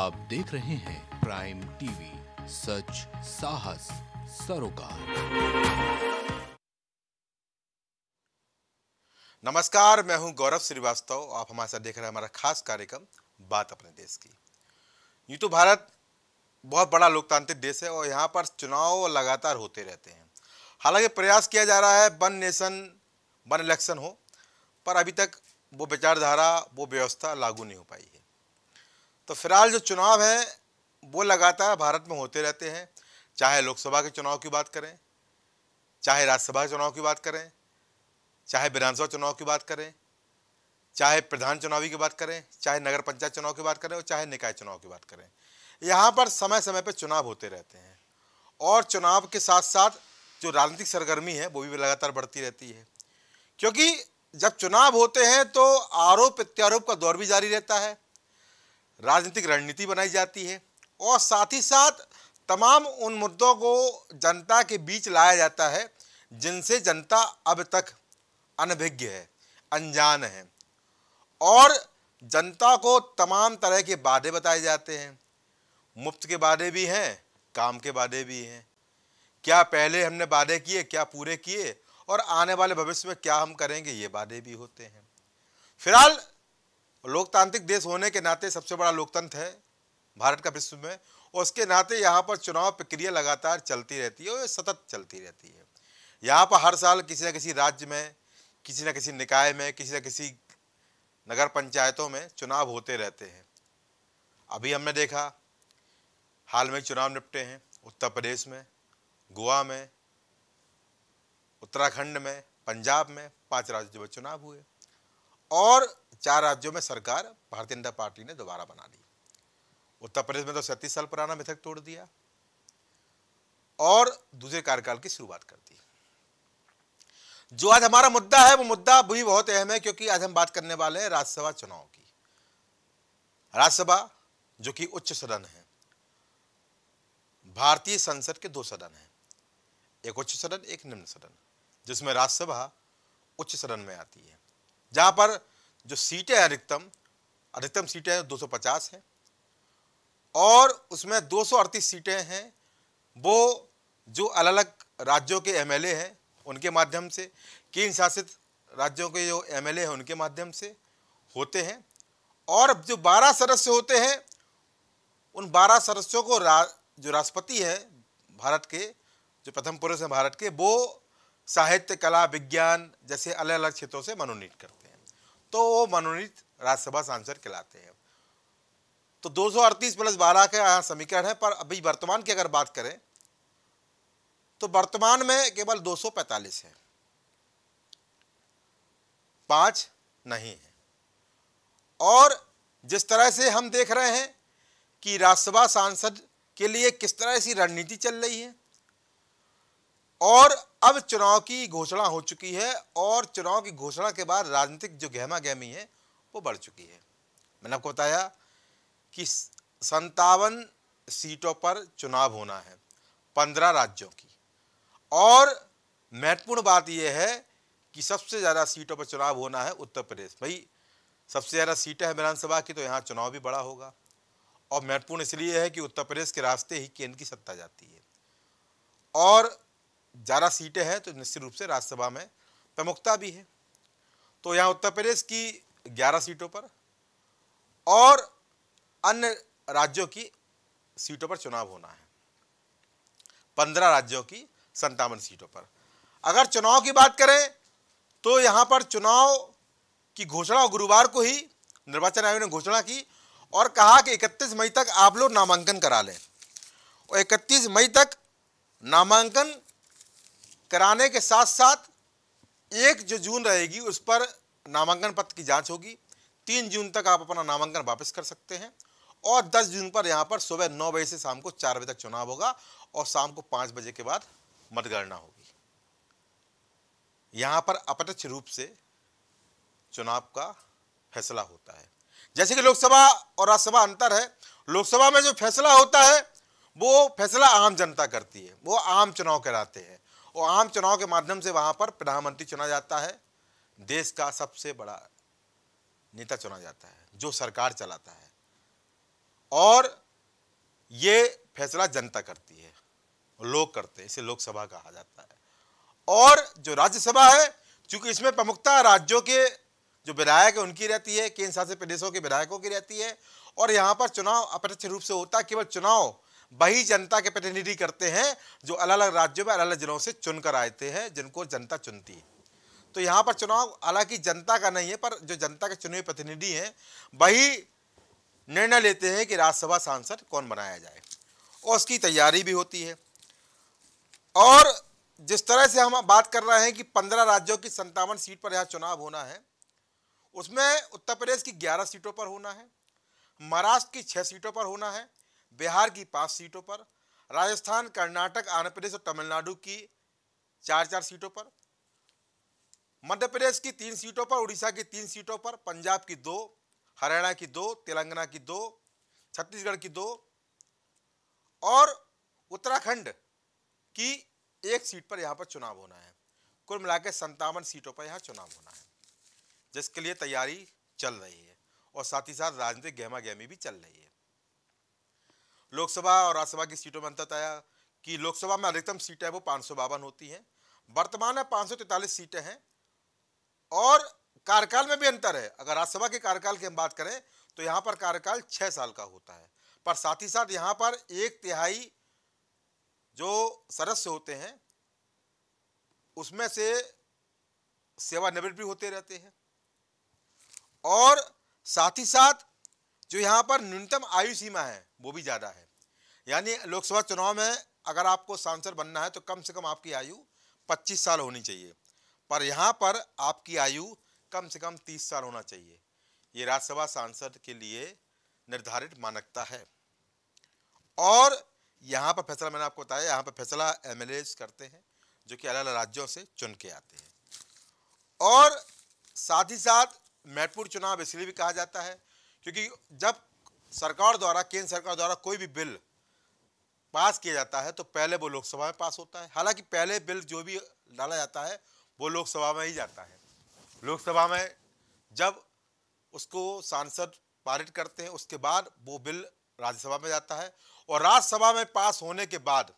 आप देख रहे हैं प्राइम टीवी सच साहस सरोकार नमस्कार मैं हूं गौरव श्रीवास्तव आप हमारे साथ देख रहे हैं हमारा खास कार्यक्रम बात अपने देश की यू तो भारत बहुत बड़ा लोकतांत्रिक देश है और यहाँ पर चुनाव लगातार होते रहते हैं हालांकि प्रयास किया जा रहा है वन नेशन वन इलेक्शन हो पर अभी तक वो विचारधारा वो व्यवस्था लागू नहीं हो पाई है तो फिलहाल जो चुनाव हैं वो लगातार भारत में होते रहते हैं चाहे लोकसभा के चुनाव की बात करें चाहे राज्यसभा चुनाव की बात करें चाहे विधानसभा चुनाव की बात करें चाहे प्रधान चुनावी की बात करें चाहे नगर पंचायत चुनाव की बात करें और चाहे निकाय चुनाव की बात करें यहाँ पर समय समय पर चुनाव होते रहते हैं और चुनाव के साथ साथ जो राजनीतिक सरगर्मी है वो भी लगातार बढ़ती रहती है क्योंकि जब चुनाव होते हैं तो आरोप प्रत्यारोप का दौर भी जारी रहता है राजनीतिक रणनीति बनाई जाती है और साथ ही साथ तमाम उन मुद्दों को जनता के बीच लाया जाता है जिनसे जनता अब तक अनभिज्ञ है अनजान है और जनता को तमाम तरह के वादे बताए जाते हैं मुफ्त के वादे भी हैं काम के वादे भी हैं क्या पहले हमने वादे किए क्या पूरे किए और आने वाले भविष्य में क्या हम करेंगे ये वादे भी होते हैं फिलहाल और लोकतांत्रिक देश होने के नाते सबसे बड़ा लोकतंत्र है भारत का विश्व में और उसके नाते यहाँ पर चुनाव प्रक्रिया लगातार चलती रहती है और सतत चलती रहती है यहाँ पर हर साल किसी न किसी राज्य में किसी न किसी निकाय में किसी न किसी नगर पंचायतों में चुनाव होते रहते हैं अभी हमने देखा हाल में चुनाव निपटे हैं उत्तर प्रदेश में गोवा में उत्तराखंड में पंजाब में पांच राज्यों में चुनाव हुए और चार राज्यों में सरकार भारतीय जनता पार्टी ने दोबारा बना ली उत्तर प्रदेश में तो सैंतीस साल पुराना मिथक तोड़ दिया और दूसरे कार्यकाल की शुरुआत कर दी जो आज हमारा मुद्दा है वो मुद्दा भी बहुत अहम है क्योंकि आज हम बात करने वाले हैं राज्यसभा चुनाव की राज्यसभा जो कि उच्च सदन है भारतीय संसद के दो सदन हैं एक उच्च सदन एक निम्न सदन जिसमें राज्यसभा उच्च सदन में आती है जहाँ पर जो सीटें हैं अधिकतम अधिकतम सीटें दो सौ पचास हैं और उसमें दो सौ अड़तीस सीटें हैं वो जो अलग अलग राज्यों के ए हैं उनके माध्यम से केंद्र शासित राज्यों के जो ए हैं उनके माध्यम से होते हैं और जो बारह सदस्य होते हैं उन बारह सदस्यों को रा, जो राष्ट्रपति है भारत के जो प्रथम पुरुष हैं भारत के वो साहित्य कला विज्ञान जैसे अलग अलग क्षेत्रों से मनोनीत करते हैं तो वो मनोनीत राज्यसभा सांसद कहलाते हैं तो दो सौ अड़तीस प्लस बारह का यहाँ समीकरण है पर अभी वर्तमान की अगर बात करें तो वर्तमान में केवल 245 है पाँच नहीं है और जिस तरह से हम देख रहे हैं कि राज्यसभा सांसद के लिए किस तरह ऐसी रणनीति चल रही है और अब चुनाव की घोषणा हो चुकी है और चुनाव की घोषणा के बाद राजनीतिक जो गहमा गहमी है वो बढ़ चुकी है मैंने आपको बताया कि संतावन सीटों पर चुनाव होना है पंद्रह राज्यों की और महत्वपूर्ण बात यह है कि सबसे ज़्यादा सीटों पर चुनाव होना है उत्तर प्रदेश भाई सबसे ज़्यादा सीटें हैं विधानसभा की तो यहाँ चुनाव भी बड़ा होगा और महत्वपूर्ण इसलिए है कि उत्तर प्रदेश के रास्ते ही केंद्र की सत्ता जाती है और ज़्यादा सीटें हैं तो निश्चित रूप से राज्यसभा में प्रमुखता भी है तो यहाँ उत्तर प्रदेश की 11 सीटों पर और अन्य राज्यों की सीटों पर चुनाव होना है पंद्रह राज्यों की संतावन सीटों पर अगर चुनाव की बात करें तो यहाँ पर चुनाव की घोषणा गुरुवार को ही निर्वाचन आयोग ने घोषणा की और कहा कि 31 मई तक आप लोग नामांकन करा लें और 31 मई तक नामांकन कराने के साथ साथ एक जो जून रहेगी उस पर नामांकन पत्र की जांच होगी तीन जून तक आप अपना नामांकन वापस कर सकते हैं और दस जून पर यहाँ पर सुबह नौ बजे से शाम को चार बजे तक चुनाव होगा और शाम को पाँच बजे के बाद मतगणना होगी यहाँ पर अप्रत्यक्ष रूप से चुनाव का फैसला होता है जैसे कि लोकसभा और राज्यसभा अंतर है लोकसभा में जो फैसला होता है वो फैसला आम जनता करती है वो आम चुनाव कराते हैं और आम चुनाव के माध्यम से वहाँ पर प्रधानमंत्री चुना जाता है देश का सबसे बड़ा नेता चुना जाता है जो सरकार चलाता है और ये फैसला जनता करती है लोग करते हैं इसे लोकसभा कहा जाता है और जो राज्यसभा है चूंकि इसमें प्रमुखता राज्यों के जो विधायक है उनकी रहती है केंद्र शासित प्रदेशों के विधायकों की रहती है और यहाँ पर चुनाव अप्रत्यक्ष रूप से होता है केवल चुनाव वही जनता के प्रतिनिधि करते हैं जो अलग अलग राज्यों में अलग अलग जिलों से चुनकर थे हैं जिनको जनता चुनती है तो यहाँ पर चुनाव हालांकि जनता का नहीं है पर जो जनता के चुने हुए प्रतिनिधि हैं वही निर्णय लेते हैं कि राज्यसभा सांसद कौन बनाया जाए और उसकी तैयारी भी होती है और जिस तरह से हम बात कर रहे हैं कि पंद्रह राज्यों की संतावन सीट पर यहाँ चुनाव होना है उसमें उत्तर प्रदेश की ग्यारह सीटों पर होना है महाराष्ट्र की छः सीटों पर होना है बिहार की पाँच सीटों पर राजस्थान कर्नाटक आंध्र प्रदेश और तमिलनाडु की चार चार सीटों पर मध्य प्रदेश की तीन सीटों पर उड़ीसा की तीन सीटों पर पंजाब की दो हरियाणा की दो तेलंगाना की दो छत्तीसगढ़ की दो और उत्तराखंड की एक सीट पर यहाँ पर चुनाव होना है कुल मिला के संतावन सीटों पर यहाँ चुनाव होना है जिसके लिए तैयारी चल रही है और साथ ही साथ राजनीतिक गहमा गहमी भी चल रही है लोकसभा और राज्यसभा की सीटों में अंतर आया कि लोकसभा में अधिकतम सीटें वो पाँच होती हैं वर्तमान में पाँच सीटें हैं और कार्यकाल में भी अंतर है अगर राज्यसभा के कार्यकाल की हम बात करें तो यहाँ पर कार्यकाल छः साल का होता है पर साथ ही साथ यहाँ पर एक तिहाई जो सदस्य होते हैं उसमें से सेवानिवृत्त भी होते रहते हैं और साथ ही साथ जो यहाँ पर न्यूनतम आयु सीमा है वो भी ज़्यादा है यानी लोकसभा चुनाव में अगर आपको सांसद बनना है तो कम से कम आपकी आयु 25 साल होनी चाहिए पर यहाँ पर आपकी आयु कम से कम 30 साल होना चाहिए ये राज्यसभा सांसद के लिए निर्धारित मानकता है और यहाँ पर फैसला मैंने आपको बताया यहाँ पर फैसला एम करते हैं जो कि अलग अलग राज्यों से चुन के आते हैं और साथ ही साथ मैटपुर चुनाव इसलिए भी कहा जाता है क्योंकि जब सरकार द्वारा केंद्र सरकार द्वारा कोई भी बिल पास किया जाता है तो पहले वो लोकसभा में पास होता है हालांकि पहले बिल जो भी डाला जाता है वो लोकसभा में ही जाता है लोकसभा में जब उसको सांसद पारित करते हैं उसके बाद वो बिल राज्यसभा में जाता है और राज्यसभा में पास होने के बाद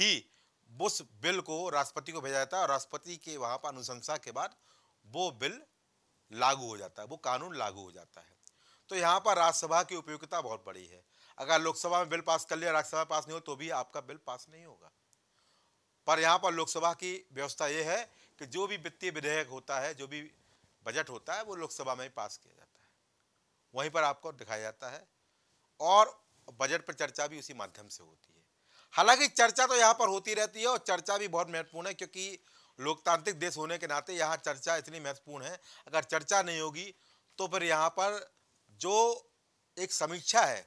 ही उस बिल को राष्ट्रपति को भेजा जाता है और राष्ट्रपति के वहाँ पर अनुशंसा के बाद वो बिल लागू हो जाता है वो कानून लागू हो जाता है तो यहाँ पर राज्यसभा की उपयोगिता बहुत बड़ी है अगर लोकसभा में बिल पास कर लिया राज्यसभा पास नहीं हो तो भी आपका बिल पास नहीं होगा पर यहाँ पर लोकसभा की व्यवस्था ये है कि जो भी वित्तीय विधेयक होता है जो भी बजट होता है वो लोकसभा में ही पास किया जाता है वहीं पर आपको दिखाया जाता है और बजट पर चर्चा भी उसी माध्यम से होती है हालांकि चर्चा तो यहाँ पर होती रहती है और चर्चा भी बहुत महत्वपूर्ण है क्योंकि लोकतांत्रिक देश होने के नाते यहाँ चर्चा इतनी महत्वपूर्ण है अगर चर्चा नहीं होगी तो फिर यहाँ पर जो एक समीक्षा है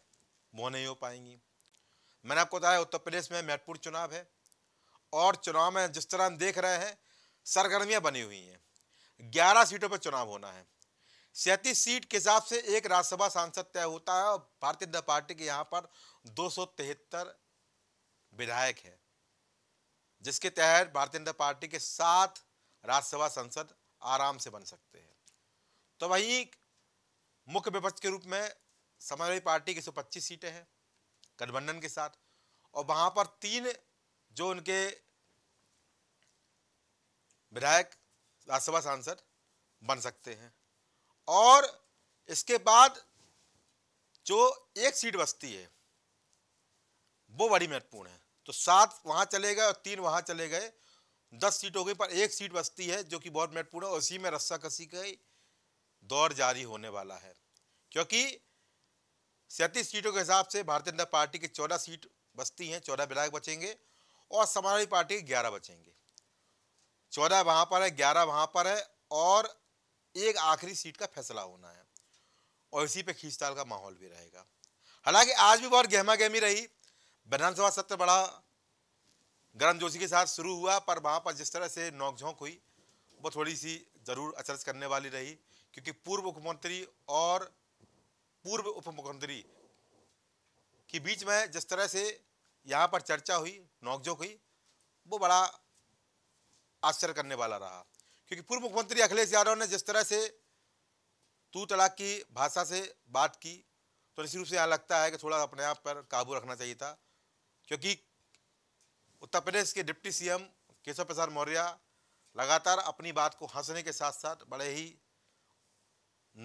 वो नहीं हो पाएंगी मैंने आपको बताया उत्तर प्रदेश में महत्वपूर्ण चुनाव है और चुनाव में जिस तरह हम देख रहे हैं सरगर्मियां बनी हुई हैं ग्यारह सीटों पर चुनाव होना है सैंतीस सीट के हिसाब से एक राज्यसभा सांसद तय होता है और भारतीय जनता पार्टी के यहाँ पर दो विधायक हैं जिसके तहत भारतीय जनता पार्टी के सात राज्यसभा सांसद आराम से बन सकते हैं तो वहीं मुख्य विपक्ष के रूप में समाजवादी पार्टी की सौ सीटें हैं गठबंधन के साथ और वहाँ पर तीन जो उनके विधायक राज्यसभा सांसद बन सकते हैं और इसके बाद जो एक सीट बचती है वो बड़ी महत्वपूर्ण है तो सात वहाँ चले गए और तीन वहाँ चले गए दस सीट हो गई पर एक सीट बचती है जो कि बहुत महत्वपूर्ण है और उसी में रस्सा कसी गई दौर जारी होने वाला है क्योंकि सैंतीस सीटों के हिसाब से भारतीय जनता पार्टी की चौदह सीट बचती हैं चौदह विधायक बचेंगे और समाजवादी पार्टी के ग्यारह बचेंगे चौदह वहाँ पर है ग्यारह वहाँ पर है और एक आखिरी सीट का फैसला होना है और इसी पे खींचताल का माहौल भी रहेगा हालांकि आज भी बहुत गहमा गहमी रही विधानसभा सत्र बड़ा गर्मजोशी के साथ शुरू हुआ पर वहाँ पर जिस तरह से नोकझोंक हुई वो थोड़ी सी ज़रूर अचरज करने वाली रही क्योंकि पूर्व मुख्यमंत्री और पूर्व उप मुख्यमंत्री के बीच में जिस तरह से यहाँ पर चर्चा हुई नोकझोंक हुई वो बड़ा आश्चर्य करने वाला रहा क्योंकि पूर्व मुख्यमंत्री अखिलेश यादव ने जिस तरह से तू तलाक की भाषा से बात की तो निश्चित रूप से यहाँ लगता है कि थोड़ा अपने आप पर काबू रखना चाहिए था क्योंकि उत्तर प्रदेश के डिप्टी सीएम केशव प्रसाद मौर्य लगातार अपनी बात को हंसने के साथ साथ बड़े ही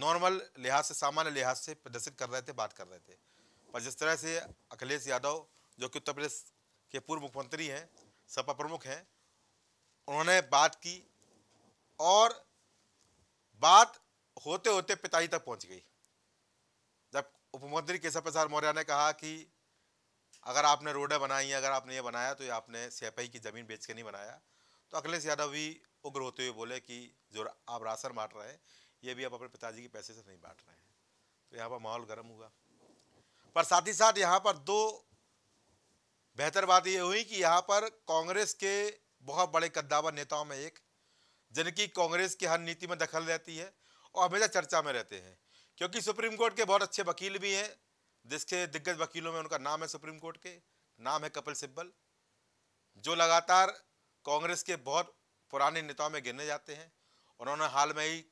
नॉर्मल लिहाज से सामान्य लिहाज से प्रदर्शित कर रहे थे बात कर रहे थे पर जिस तरह से अखिलेश यादव जो कि उत्तर प्रदेश के पूर्व मुख्यमंत्री हैं सपा प्रमुख हैं उन्होंने बात की और बात होते होते पिताजी तक पहुंच गई जब उपमुख्यमंत्री केशव प्रसाद मौर्य ने कहा कि अगर आपने रोडें बनाई हैं अगर आपने ये बनाया तो ये आपने सियापाई की ज़मीन बेच के नहीं बनाया तो अखिलेश यादव भी उग्र होते हुए बोले कि जो आप राशन बांट रहे हैं ये भी आप अपने पिताजी के पैसे से नहीं बांट रहे हैं तो यहाँ पर माहौल गर्म हुआ पर साथ ही साथ यहाँ पर दो बेहतर बात ये हुई कि यहाँ पर कांग्रेस के बहुत बड़े कद्दावर नेताओं में एक जिनकी कांग्रेस की हर नीति में दखल रहती है और हमेशा चर्चा में रहते हैं क्योंकि सुप्रीम कोर्ट के बहुत अच्छे वकील भी हैं जिसके दिग्गज वकीलों में उनका नाम है सुप्रीम कोर्ट के नाम है कपिल सिब्बल जो लगातार कांग्रेस के बहुत पुराने नेताओं में गिने जाते हैं उन्होंने हाल में ही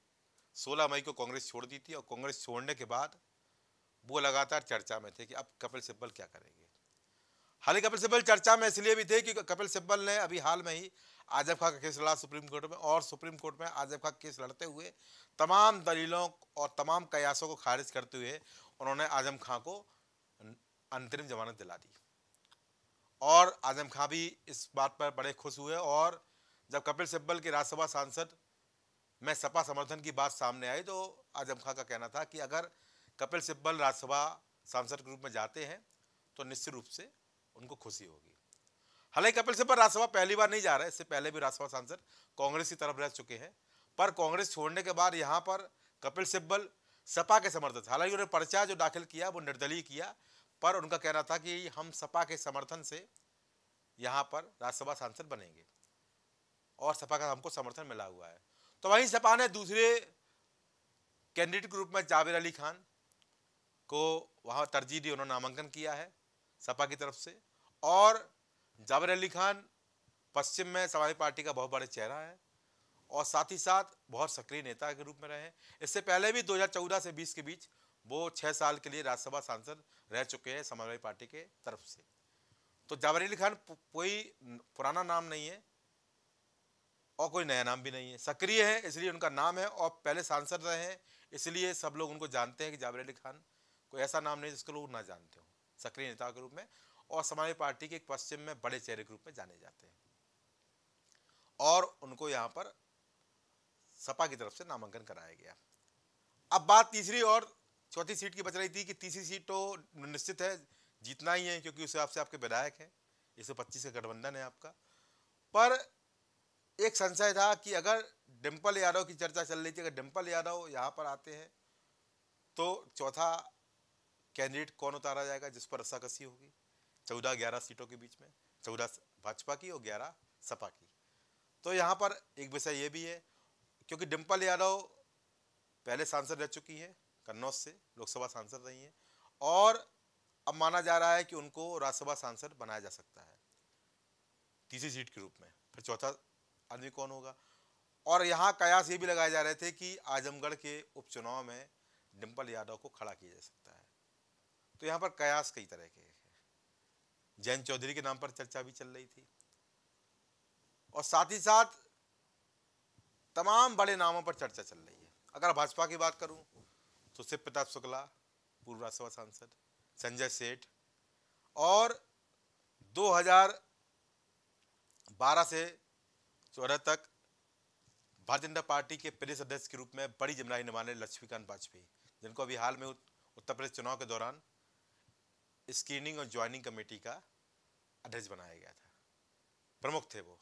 16 मई को कांग्रेस छोड़ दी थी और कांग्रेस छोड़ने के बाद वो लगातार चर्चा में थे कि अब कपिल सिब्बल क्या करेंगे हालांकि कपिल सिब्बल चर्चा में इसलिए भी थे कि कपिल सिब्बल ने अभी हाल में ही आजम खां का केस लड़ा सुप्रीम कोर्ट में और सुप्रीम कोर्ट में आजब खा केस लड़ते हुए तमाम दलीलों और तमाम कयासों को खारिज करते हुए उन्होंने आजम खां को अंतरिम जमानत दिला दी और आजम खां भी इस बात पर बड़े खुश हुए और जब कपिल सिब्बल के राज्यसभा सांसद मैं सपा समर्थन की बात सामने आई तो आजम खां का कहना था कि अगर कपिल सिब्बल राज्यसभा सांसद के रूप में जाते हैं तो निश्चित रूप से उनको खुशी होगी हालांकि कपिल सिब्बल राज्यसभा पहली बार नहीं जा रहे इससे पहले भी राज्यसभा सांसद कांग्रेस की तरफ रह चुके हैं पर कांग्रेस छोड़ने के बाद यहाँ पर कपिल सिब्बल सपा के समर्थन हालांकि उन्होंने पर्चा जो दाखिल किया वो निर्दलीय किया पर उनका कहना था कि हम सपा के समर्थन से यहाँ पर राज्यसभा सांसद बनेंगे और सपा का हमको समर्थन मिला हुआ है तो वहीं सपा ने दूसरे कैंडिडेट के रूप में जावेद अली खान को वहाँ तरजीह दी उन्होंने नामांकन किया है सपा की तरफ से और जावेद अली खान पश्चिम में समाजवादी पार्टी का बहुत बड़ा चेहरा है और साथ ही साथ बहुत सक्रिय नेता के रूप में रहे इससे पहले भी 2014 से 20 के बीच वो छः साल के लिए राज्यसभा सांसद रह चुके हैं समाजवादी पार्टी के तरफ से तो जावेद अली खान कोई पुराना नाम नहीं है और कोई नया नाम भी नहीं है सक्रिय है इसलिए उनका नाम है और पहले सांसद रहे हैं इसलिए सब लोग उनको जानते हैं कि जावेद अली खान कोई ऐसा नाम नहीं जिसको लोग ना जानते हो सक्रिय नेता के रूप में और समाजवादी पार्टी के पश्चिम में बड़े चेहरे के रूप में जाने जाते हैं और उनको यहाँ पर सपा की तरफ से नामांकन कराया गया अब बात तीसरी और चौथी सीट की बच रही थी कि तीसरी सीट तो निश्चित है जीतना ही है क्योंकि उस हिसाब से आपके विधायक हैं एक सौ पच्चीस का गठबंधन है आपका पर एक संशय था कि अगर डिम्पल यादव की चर्चा चल रही थी अगर डिम्पल यादव यहाँ पर आते हैं तो चौथा कैंडिडेट कौन उतारा जाएगा जिस पर रस्साकसी होगी चौदह ग्यारह सीटों के बीच में चौदह भाजपा की और ग्यारह सपा की तो यहाँ पर एक विषय ये भी है क्योंकि डिम्पल यादव पहले सांसद रह चुकी हैं कन्नौज से लोकसभा सांसद रही हैं और अब माना जा रहा है कि उनको राज्यसभा सांसद बनाया जा सकता है तीसरी सीट के रूप में फिर चौथा आदमी कौन होगा और यहाँ कयास ये भी लगाए जा रहे थे कि आजमगढ़ के उपचुनाव में डिम्पल यादव को खड़ा किया जा सकता है तो यहाँ पर कयास कई तरह के हैं जैन चौधरी के नाम पर चर्चा भी चल रही थी और साथ ही साथ तमाम बड़े नामों पर चर्चा चल रही है अगर भाजपा की बात करूं तो शिव प्रताप शुक्ला पूर्व राज्यसभा सांसद संजय सेठ और 2012 से चौदह तो तक भारतीय जनता पार्टी के प्रदेश अध्यक्ष के रूप में बड़ी जिम्मेदारी निभाने लक्ष्मीकांत वाजपेयी जिनको अभी हाल में उत्तर प्रदेश चुनाव के दौरान स्क्रीनिंग और ज्वाइनिंग कमेटी का अध्यक्ष बनाया गया था प्रमुख थे वो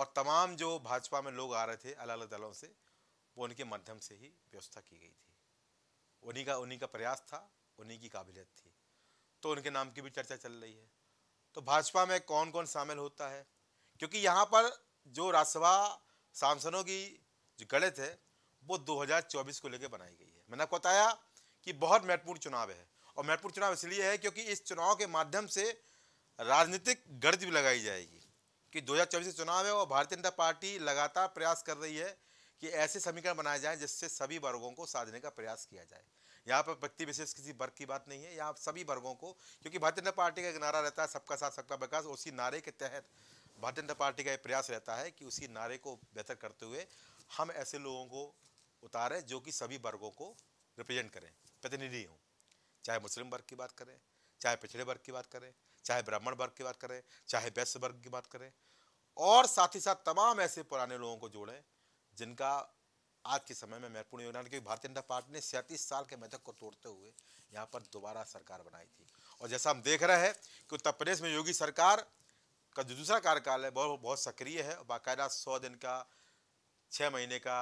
और तमाम जो भाजपा में लोग आ रहे थे अलग अलग दलों से वो उनके माध्यम से ही व्यवस्था की गई थी उन्हीं का उन्हीं का प्रयास था उन्हीं की काबिलियत थी तो उनके नाम की भी चर्चा चल रही है तो भाजपा में कौन कौन शामिल होता है क्योंकि यहाँ पर जो राज्यसभा सांसदों की जो गणित है वो 2024 को लेकर बनाई गई है मैंने आपको बताया कि बहुत महत्वपूर्ण चुनाव है और महत्वपूर्ण चुनाव इसलिए है क्योंकि इस चुनाव के माध्यम से राजनीतिक गर्द भी लगाई जाएगी कि 2024 के चुनाव है और भारतीय जनता पार्टी लगातार प्रयास कर रही है कि ऐसे समीकरण बनाए जाएं जिससे सभी वर्गों को साधने का प्रयास किया जाए यहाँ पर व्यक्ति विशेष किसी वर्ग की बात नहीं है यहाँ सभी वर्गों को क्योंकि भारतीय जनता पार्टी का एक नारा रहता है सबका साथ सबका विकास उसी नारे के तहत भारतीय जनता पार्टी का ये प्रयास रहता है कि उसी नारे को बेहतर करते हुए हम ऐसे लोगों को उतारें जो कि सभी वर्गों को रिप्रेजेंट करें प्रतिनिधि हों चाहे मुस्लिम वर्ग की बात करें चाहे पिछड़े वर्ग की बात करें चाहे ब्राह्मण वर्ग की बात करें चाहे वैश्य वर्ग की बात करें और साथ ही साथ तमाम ऐसे पुराने लोगों को जोड़ें जिनका आज के समय में महत्वपूर्ण योगदान क्योंकि भारतीय जनता पार्टी ने सैंतीस साल के मेथक को तोड़ते हुए यहाँ पर दोबारा सरकार बनाई थी और जैसा हम देख रहे हैं कि उत्तर प्रदेश में योगी सरकार का जो दूसरा कार्यकाल है बहुत बहुत सक्रिय है और बाकायदा सौ दिन का छः महीने का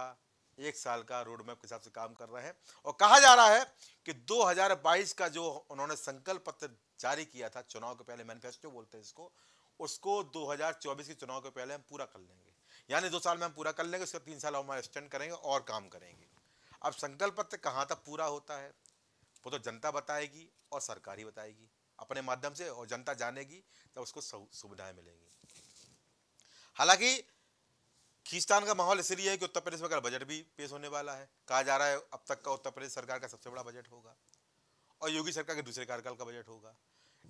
एक साल का रोड मैप के हिसाब से काम कर रहे हैं और कहा जा रहा है कि 2022 का जो उन्होंने संकल्प पत्र जारी किया था चुनाव के पहले मैनिफेस्टो बोलते हैं इसको उसको 2024 के चुनाव के पहले हम पूरा कर लेंगे यानी दो साल में हम पूरा कर लेंगे उसका तीन साल हम एक्सटेंड करेंगे और काम करेंगे अब संकल्प पत्र कहाँ तक पूरा होता है वो तो जनता बताएगी और सरकार ही बताएगी अपने माध्यम से और जनता जानेगी तो उसको सुविधाएं मिलेंगी हालांकि खींचतान का माहौल इसलिए है कि उत्तर प्रदेश में अगर बजट भी पेश होने वाला है कहा जा रहा है अब तक का उत्तर प्रदेश सरकार का सबसे बड़ा बजट होगा और योगी सरकार के दूसरे कार्यकाल का बजट होगा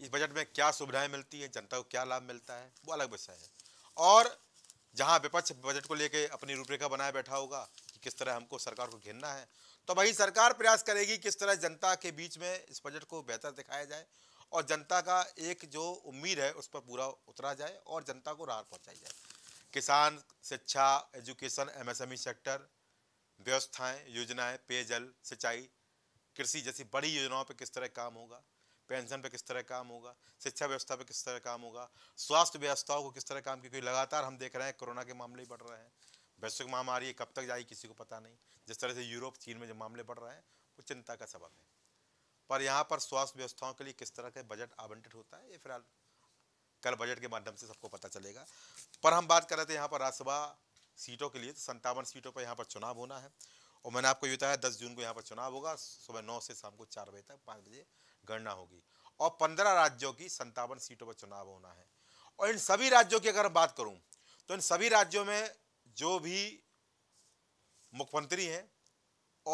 इस बजट में क्या सुविधाएं मिलती हैं जनता को क्या लाभ मिलता है वो अलग विषय है और जहां विपक्ष बजट को लेकर अपनी रूपरेखा बनाए बैठा होगा कि किस तरह हमको सरकार को घेरना है तो वही सरकार प्रयास करेगी किस तरह जनता के बीच में इस बजट को बेहतर दिखाया जाए और जनता का एक जो उम्मीद है उस पर पूरा उतरा जाए और जनता को राहत पहुँचाई जाए किसान शिक्षा एजुकेशन एमएसएमई सेक्टर व्यवस्थाएं योजनाएं पेयजल सिंचाई कृषि जैसी बड़ी योजनाओं पर किस तरह काम होगा पेंशन पे किस तरह काम होगा शिक्षा व्यवस्था पर किस तरह काम होगा स्वास्थ्य व्यवस्थाओं को किस तरह काम क्योंकि लगातार हम देख रहे हैं कोरोना के मामले बढ़ रहे हैं वैश्विक महामारी कब तक जाएगी किसी को पता नहीं जिस तरह से यूरोप चीन में जो मामले बढ़ रहे हैं वो चिंता का सबब है पर यहाँ पर स्वास्थ्य व्यवस्थाओं के लिए किस तरह के बजट आवंटित होता है ये फिलहाल कल बजट के माध्यम से सबको पता चलेगा पर हम बात कर रहे थे यहाँ पर राज्यसभा सीटों के लिए तो संतावन सीटों पर यहाँ पर चुनाव होना है और मैंने आपको ये बताया दस जून को यहाँ पर चुनाव होगा सुबह नौ से शाम को चार बजे तक पाँच बजे गणना होगी और पंद्रह राज्यों की संतावन सीटों पर चुनाव होना है और इन सभी राज्यों की अगर बात करूँ तो इन सभी राज्यों में जो भी मुख्यमंत्री हैं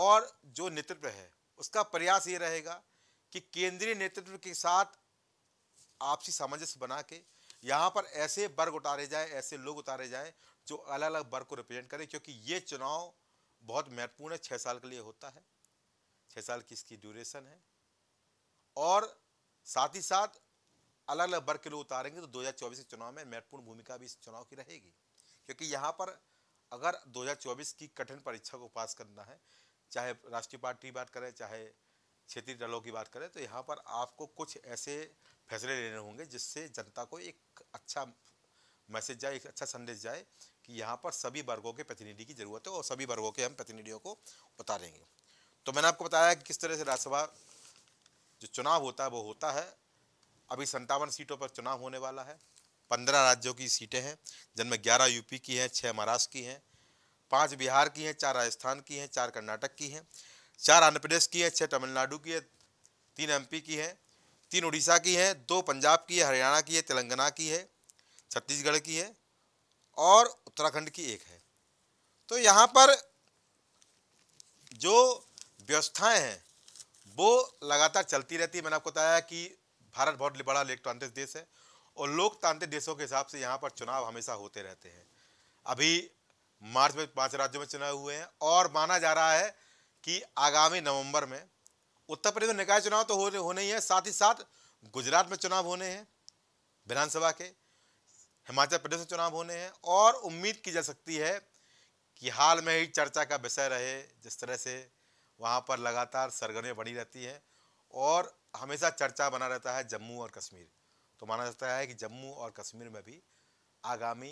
और जो नेतृत्व है उसका प्रयास ये रहेगा कि केंद्रीय नेतृत्व के साथ आपसी सामंजस्य बना के यहाँ पर ऐसे वर्ग उतारे जाए ऐसे लोग उतारे जाएँ जो अलग अलग वर्ग को रिप्रेजेंट करें क्योंकि ये चुनाव बहुत महत्वपूर्ण है छः साल के लिए होता है छः साल की इसकी ड्यूरेशन है और साथ ही साथ अलग अलग वर्ग के लोग उतारेंगे तो 2024 के चुनाव में महत्वपूर्ण भूमिका भी इस चुनाव की रहेगी क्योंकि यहाँ पर अगर 2024 की कठिन परीक्षा को पास करना है चाहे राष्ट्रीय पार्टी की बात करें चाहे क्षेत्रीय दलों की बात करें तो यहाँ पर आपको कुछ ऐसे फैसले लेने होंगे जिससे जनता को एक अच्छा मैसेज जाए एक अच्छा संदेश जाए कि यहाँ पर सभी वर्गों के प्रतिनिधि की ज़रूरत है और सभी वर्गों के हम प्रतिनिधियों को उतारेंगे तो मैंने आपको बताया कि किस तरह से राज्यसभा जो चुनाव होता है वो होता है अभी संतावन सीटों पर चुनाव होने वाला है पंद्रह राज्यों की सीटें हैं जिनमें ग्यारह यूपी की हैं छः महाराष्ट्र की हैं पाँच बिहार की हैं चार राजस्थान की हैं चार कर्नाटक की हैं चार आंध्र प्रदेश की हैं छः तमिलनाडु की है तीन एमपी की हैं तीन उड़ीसा की हैं दो पंजाब की है हरियाणा की है तेलंगाना की है छत्तीसगढ़ की है और उत्तराखंड की एक है तो यहाँ पर जो व्यवस्थाएं हैं वो लगातार चलती रहती है मैंने आपको बताया कि भारत बहुत बड़ा लोकतांत्रिक देश है और लोकतांत्रिक देशों के हिसाब से यहाँ पर चुनाव हमेशा होते रहते हैं अभी मार्च में पांच राज्यों में चुनाव हुए हैं और माना जा रहा है कि आगामी नवंबर में उत्तर प्रदेश में निकाय चुनाव तो हो होने ही है साथ ही साथ गुजरात में चुनाव होने हैं विधानसभा के हिमाचल प्रदेश में चुनाव होने हैं और उम्मीद की जा सकती है कि हाल में ही चर्चा का विषय रहे जिस तरह से वहाँ पर लगातार सरगर्मियाँ बढ़ी रहती हैं और हमेशा चर्चा बना रहता है जम्मू और कश्मीर तो माना जाता है कि जम्मू और कश्मीर में भी आगामी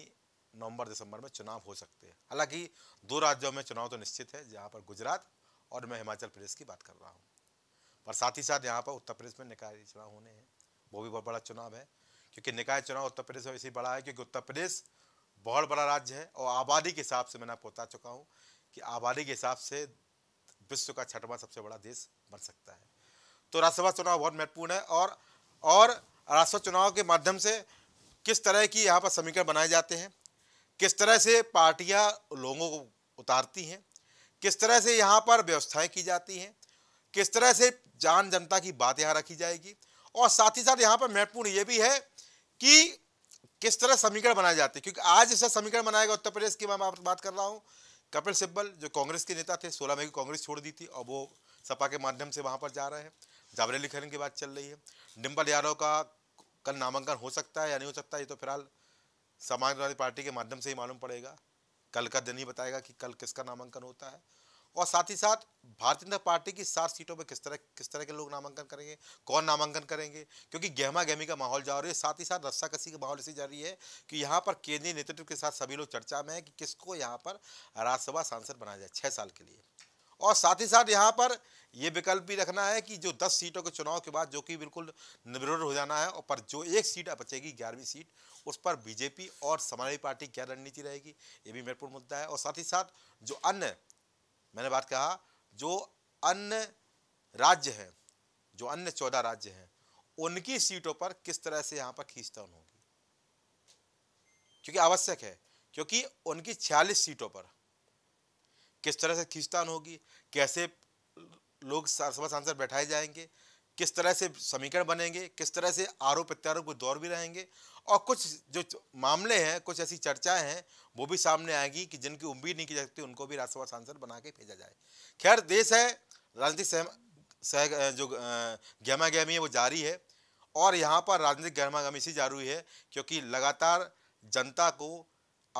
नवंबर दिसंबर में चुनाव हो सकते हैं हालांकि दो राज्यों में चुनाव तो निश्चित है जहाँ पर गुजरात और मैं हिमाचल प्रदेश की बात कर रहा हूँ पर साथ ही साथ यहाँ पर उत्तर प्रदेश में निकाय चुनाव होने हैं वो भी बहुत बड़ा चुनाव है क्योंकि निकाय चुनाव उत्तर प्रदेश में इसी बड़ा है क्योंकि उत्तर प्रदेश बहुत बड़ा राज्य है और आबादी के हिसाब से मैंने आपको बता चुका हूँ कि आबादी के हिसाब से विश्व का छठवां सबसे बड़ा देश बन सकता है तो राज्यसभा चुनाव बहुत महत्वपूर्ण है और और राज्यसभा चुनाव के माध्यम से किस तरह की यहाँ पर समीकरण बनाए जाते हैं किस तरह से पार्टियां लोगों को उतारती हैं किस तरह से यहाँ पर व्यवस्थाएं की जाती हैं किस तरह से जान जनता की बात यहाँ रखी जाएगी और साथ ही साथ यहाँ पर महत्वपूर्ण ये भी है कि किस तरह समीकरण बनाए जाते हैं क्योंकि आज जैसा समीकरण बनाएगा उत्तर प्रदेश की मैं बात कर रहा हूँ कपिल सिब्बल जो कांग्रेस के नेता थे सोलह मई को कांग्रेस छोड़ दी थी और वो सपा के माध्यम से वहाँ पर जा रहे हैं जाबरेली खरन की बात चल रही है डिम्पल यादव का कल नामांकन हो सकता है या नहीं हो सकता ये तो फिलहाल समाजवादी पार्टी के माध्यम से ही मालूम पड़ेगा कल का दिन ही बताएगा कि कल किसका नामांकन होता है और साथ ही साथ भारतीय जनता पार्टी की सात सीटों पर किस तरह किस तरह के लोग नामांकन करेंगे कौन नामांकन करेंगे क्योंकि गहमा गहमी का माहौल जा रही है साथ ही साथ रस्सा कसी का माहौल इसी जा रही है कि यहाँ पर केंद्रीय नेतृत्व के साथ सभी लोग चर्चा में है कि किसको यहाँ पर राज्यसभा सांसद बनाया जाए छः साल के लिए और साथ ही साथ यहाँ पर ये विकल्प भी रखना है कि जो 10 सीटों के चुनाव के बाद जो कि बिल्कुल निर्विरोध हो जाना है और पर जो एक सीट बचेगी ग्यारहवीं सीट उस पर बीजेपी और समाजवादी पार्टी क्या रणनीति रहेगी ये भी महत्वपूर्ण मुद्दा है और साथ ही साथ जो अन्य मैंने बात कहा जो अन्य राज्य हैं जो अन्य चौदह राज्य हैं उनकी सीटों पर किस तरह से यहाँ पर खींचतान होगी क्योंकि आवश्यक है क्योंकि उनकी छियालीस सीटों पर किस तरह से खींचतान होगी कैसे लोग सभा सांसद बैठाए जाएंगे किस तरह से समीकरण बनेंगे किस तरह से आरोप प्रत्यारोप के दौर भी रहेंगे और कुछ जो मामले हैं कुछ ऐसी चर्चाएं हैं वो भी सामने आएगी कि जिनकी उम्मीद नहीं की जा सकती उनको भी राज्यसभा सांसद बना के भेजा जाए खैर देश है राजनीतिक सह, सह जो गहमा गहमी है वो जारी है और यहाँ पर राजनीतिक गहमा गहमी इसी जारी है क्योंकि लगातार जनता को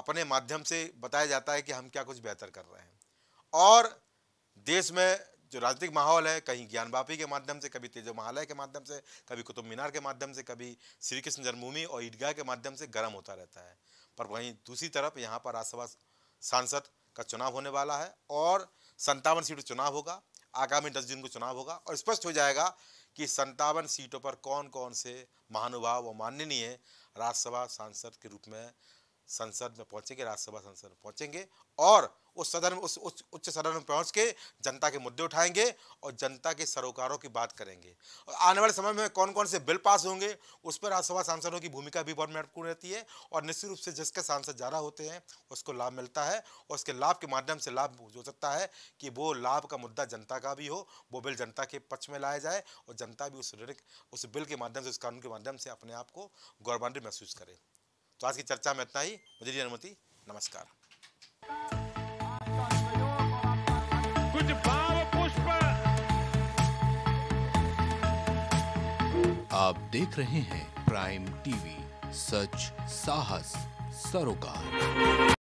अपने माध्यम से बताया जाता है कि हम क्या कुछ बेहतर कर रहे हैं और देश में जो राजनीतिक माहौल है कहीं ज्ञानवापी के माध्यम से कभी तेजो महालय के माध्यम से कभी कुतुब मीनार के माध्यम से कभी श्री कृष्ण जन्मभूमि और ईदगाह के माध्यम से गर्म होता रहता है पर वहीं दूसरी तरफ यहाँ पर राज्यसभा सांसद का चुनाव होने वाला है और संतावन सीट चुनाव होगा आगामी दस जून को चुनाव होगा और स्पष्ट हो जाएगा कि संतावन सीटों पर कौन कौन से महानुभाव व माननीय राज्यसभा सांसद के रूप में संसद में पहुंचेंगे राज्यसभा संसद में पहुंचेंगे और उस सदन में उस, उस उच्च सदन में पहुंच के जनता के मुद्दे उठाएंगे और जनता के सरोकारों की बात करेंगे और आने वाले समय में कौन कौन से बिल पास होंगे उस पर राज्यसभा सांसदों की भूमिका भी बहुत महत्वपूर्ण रहती है और निश्चित रूप से जिसके सांसद ज़्यादा होते हैं उसको लाभ मिलता है और उसके लाभ के माध्यम से लाभ हो सकता है कि वो लाभ का मुद्दा जनता का भी हो वो बिल जनता के पक्ष में लाया जाए और जनता भी उस उस बिल के माध्यम से उस कानून के माध्यम से अपने आप को गौरवान्वित महसूस करे तो आज की चर्चा में इतना ही मुझे अनुमति नमस्कार कुछ भाव पुष्प आप देख रहे हैं प्राइम टीवी सच साहस सरोकार